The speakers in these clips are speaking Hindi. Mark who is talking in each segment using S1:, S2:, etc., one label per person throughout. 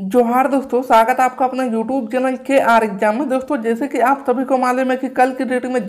S1: जोहार दोस्तों स्वागत है आपका अपने YouTube चैनल के आर एग्जाम में दोस्तों जैसे कि आप सभी को मालूम है कि कल की डेट में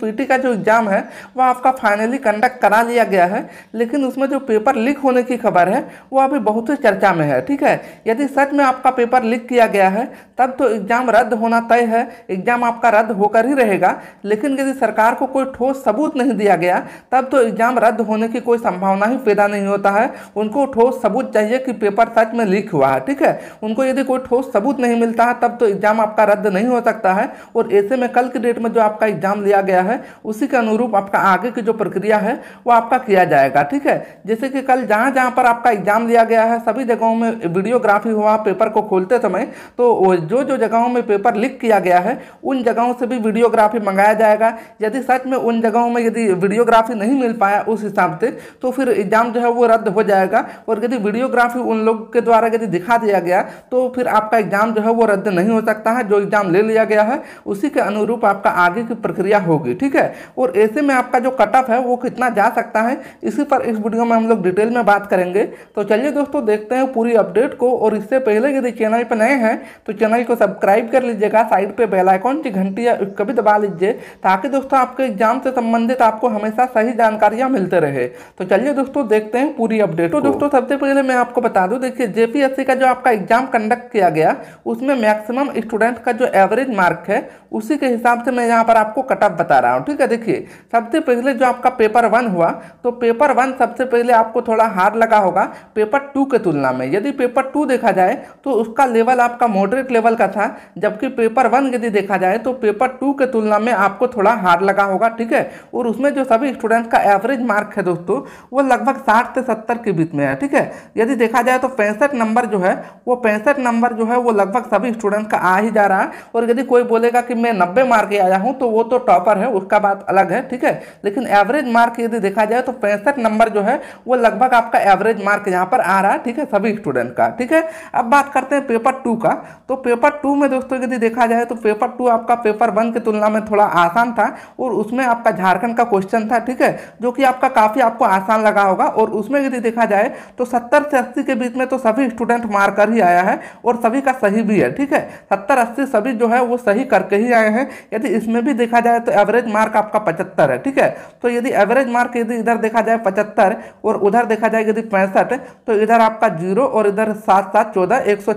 S1: पी टी का जो एग्ज़ाम है वह आपका फाइनली कंडक्ट करा लिया गया है लेकिन उसमें जो पेपर लीक होने की खबर है वो अभी बहुत ही चर्चा में है ठीक है यदि सच में आपका पेपर लीक किया गया है तब तो एग्ज़ाम रद्द होना तय है एग्ज़ाम आपका रद्द होकर ही रहेगा लेकिन यदि सरकार को कोई ठोस सबूत नहीं दिया गया तब तो एग्ज़ाम रद्द होने की कोई संभावना ही पैदा नहीं होता है उनको ठोस सबूत चाहिए कि पेपर सच में लीक हुआ है ठीक है उनको यदि कोई ठोस सबूत नहीं मिलता है तब तो एग्ज़ाम आपका रद्द नहीं हो सकता है और ऐसे में कल की डेट में जो आपका एग्ज़ाम लिया गया है उसी के अनुरूप आपका आगे की जो प्रक्रिया है वो आपका किया जाएगा ठीक है जैसे कि कल जहाँ जहाँ पर आपका एग्ज़ाम लिया गया है सभी जगहों में वीडियोग्राफी हुआ पेपर को खोलते समय तो जो जो जगहों में पेपर लीक किया गया है उन जगहों से भी वीडियोग्राफी मंगाया जाएगा यदि सच में उन जगहों में यदि वीडियोग्राफी नहीं मिल पाया उस हिसाब से तो फिर एग्ज़ाम जो है वो रद्द हो जाएगा और यदि वीडियोग्राफी उन लोग के द्वारा यदि दिखा दिया गया गया तो फिर आपका एग्ज़ाम जो है वो रद्द नहीं हो सकता है जो एग्ज़ाम ले लिया गया है उसी के अनुरूप आपका आगे की प्रक्रिया होगी ठीक है और ऐसे में आपका जो कट ऑफ है वो कितना जा सकता है इसी पर इस वीडियो में हम लोग डिटेल में बात करेंगे तो चलिए दोस्तों देखते हैं पूरी अपडेट को और इससे पहले यदि चैनल पर नए हैं तो चैनल को सब्सक्राइब कर लीजिएगा साइड पर बेलाइकॉन की घंटी या उसका भी दबा लीजिए ताकि दोस्तों आपके एग्जाम से संबंधित आपको हमेशा सही जानकारियाँ मिलते रहे तो चलिए दोस्तों देखते हैं पूरी अपडेट तो दोस्तों सबसे पहले मैं आपको बता दूँ देखिए जेपीएससी का जो आपका एग्जाम कंडक्ट किया गया उसमें मैक्सिमम स्टूडेंट का जो एवरेज मार्क है उसी के हिसाब से मैं यहाँ पर आपको कट ऑफ बता रहा हूँ ठीक है देखिए सबसे पहले जो आपका पेपर वन हुआ तो पेपर वन सबसे पहले आपको थोड़ा हार्ड लगा होगा पेपर टू के तुलना में यदि पेपर टू देखा जाए तो उसका लेवल आपका मॉडरेट लेवल का था जबकि पेपर वन यदि देखा जाए तो पेपर टू के तुलना में आपको थोड़ा हार्ड लगा होगा ठीक है और उसमें जो सभी स्टूडेंट का एवरेज मार्क है दोस्तों वो लगभग साठ से सत्तर के बीच में है ठीक है यदि देखा जाए तो पैंसठ नंबर जो है वो पैंसठ नंबर जो है वो लगभग सभी स्टूडेंट का आ ही जा रहा है और यदि कोई बोलेगा कि मैं नब्बे मार्क आया हूँ तो वो तो टॉपर है उसका बात अलग है ठीक है लेकिन एवरेज मार्क यदि देखा जाए तो पैंसठ नंबर जो है वो लगभग आपका एवरेज मार्क यहाँ पर आ रहा है ठीक है सभी स्टूडेंट का ठीक है अब बात करते हैं पेपर टू का तो पेपर टू में दोस्तों यदि देखा जाए तो पेपर टू आपका पेपर वन की तुलना में थोड़ा आसान था और उसमें आपका झारखंड का क्वेश्चन था ठीक है जो कि आपका काफ़ी आपको आसान लगा होगा और उसमें यदि देखा जाए तो सत्तर से अस्सी के बीच में तो सभी स्टूडेंट मार्क ही भी आया है और सभी का सही भी है ठीक है सत्तर अस्सी सभी जो है वो सही करके ही आए हैं यदि इसमें भी देखा जाए तो एवरेज मार्क आपका पचहत्तर है ठीक है तो यदि एवरेज मार्क यदि इधर देखा जाए पचहत्तर और उधर देखा जाए यदि पैंसठ तो इधर आपका जीरो और इधर सात सात चौदह एक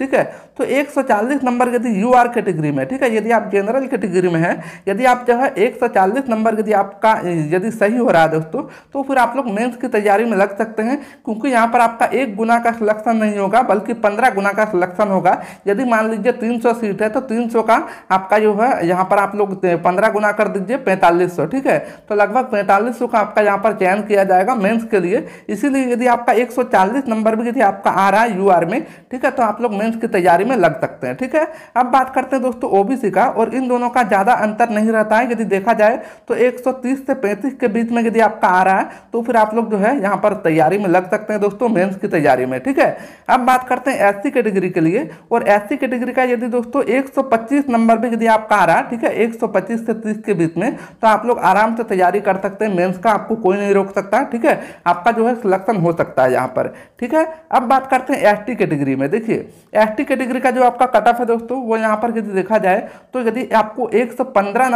S1: ठीक है तो एक नंबर यदि यू आर कैटेगरी में ठीक है यदि आप जनरल कैटेगरी में है यदि आप जो है एक नंबर यदि आपका यदि सही हो रहा है दोस्तों तो फिर आप लोग मेंस की तैयारी में लग सकते हैं क्योंकि यहाँ पर आपका एक गुना का सिलेक्शन नहीं होगा बल्कि पंद्रह गुना का सिलेक्शन होगा यदि मान लीजिए तीन सौ सीट है तो तीन सौ का आपका जो है यहाँ पर आप लोग पंद्रह गुना कर दीजिए पैंतालीस सौ ठीक है तो लगभग पैंतालीस सौ का आपका यहाँ पर चयन किया जाएगा मेंस के लिए इसीलिए यदि आपका एक सौ चालीस नंबर भी यदि आपका आ रहा है यू आर में ठीक है तो आप लोग मेन्स की तैयारी में लग सकते हैं ठीक है अब बात करते हैं दोस्तों ओबीसी का और इन दोनों का ज़्यादा अंतर नहीं रहता है यदि देखा जाए तो 130 से 35 के बीच में यदि आपका आ रहा है तो फिर आप लोग जो है यहाँ पर तैयारी में लग सकते हैं दोस्तों मेंस की तैयारी में ठीक है अब बात करते हैं एस कैटेगरी के लिए और एस कैटेगरी का यदि दोस्तों 125 नंबर पे यदि आपका आ रहा ठीक है 125 से 30 के बीच में तो आप लोग आराम से तैयारी कर सकते हैं मेंस का आपको कोई नहीं रोक सकता ठीक है आपका जो है सिलेक्शन हो सकता है यहाँ पर ठीक है अब बात करते हैं एस कैटेगरी में देखिए एस कैटेगरी का जो आपका कट ऑफ है दोस्तों वो यहाँ पर यदि देखा जाए तो यदि आपको एक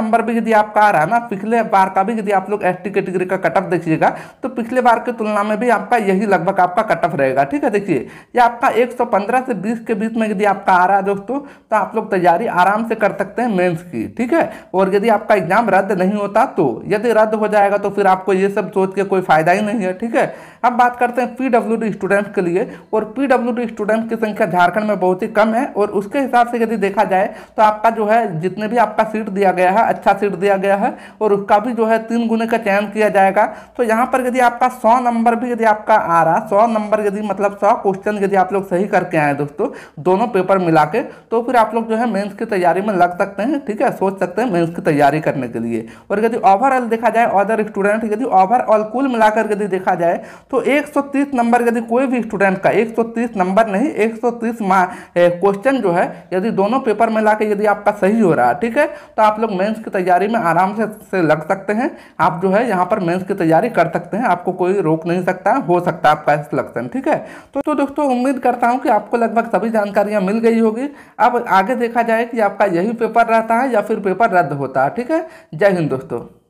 S1: नंबर भी यदि आपका आ रहा ना पिछले बार का भी यदि आप लोग एस कैटेगरी का कट ऑफ देखिएगा तो पिछले बार की तुलना में भी आपका यही लगभग आपका कट ऑफ रहेगा ठीक है देखिए ये आपका एक पंद्रह से बीस के बीच में यदि आपका आ रहा है दोस्तों तो आप लोग तैयारी आराम से कर सकते हैं मेंस की ठीक है और यदि आपका एग्जाम रद्द नहीं होता तो यदि रद्द हो जाएगा तो फिर आपको ये सब सोच के कोई फायदा ही नहीं है ठीक है अब बात करते हैं पी स्टूडेंट्स के लिए और पी स्टूडेंट्स की संख्या झारखंड में बहुत ही कम है और उसके हिसाब से यदि देखा जाए तो आपका जो है जितने भी आपका सीट दिया गया है अच्छा सीट दिया गया है और उसका भी जो है तीन गुने का चयन किया जाएगा तो यहाँ पर यदि आपका सौ नंबर भी यदि आपका आ रहा सौ नंबर यदि मतलब सौ क्वेश्चन यदि आप लोग सही करके आए दोस्तों दोनों पेपर मिला के तो फिर आप लोग जो है मेंस की तैयारी में लग सकते हैं ठीक है सोच सकते हैं मेंस की तैयारी करने के लिए और यदि ओवरऑल देखा जाए अदर स्टूडेंट यदि ओवरऑल कुल मिलाकर यदि देखा जाए तो एक नंबर यदि कोई भी स्टूडेंट का एक नंबर नहीं एक क्वेश्चन जो है यदि दोनों पेपर में ला यदि आपका सही हो रहा है ठीक है तो आप लोग मेन्स की तैयारी में आराम से, से लग सकते हैं आप जो है यहाँ पर मेंस की तैयारी कर सकते हैं आपको कोई रोक नहीं सकता हो सकता है आपका सिलेक्शन ठीक है तो, तो दोस्तों उम्मीद करता हूँ कि आपको लगभग सभी जानकारियाँ मिल गई होगी अब आगे देखा जाए कि आपका यही पेपर रहता है या फिर पेपर रद्द होता है ठीक है जय हिंद दोस्तों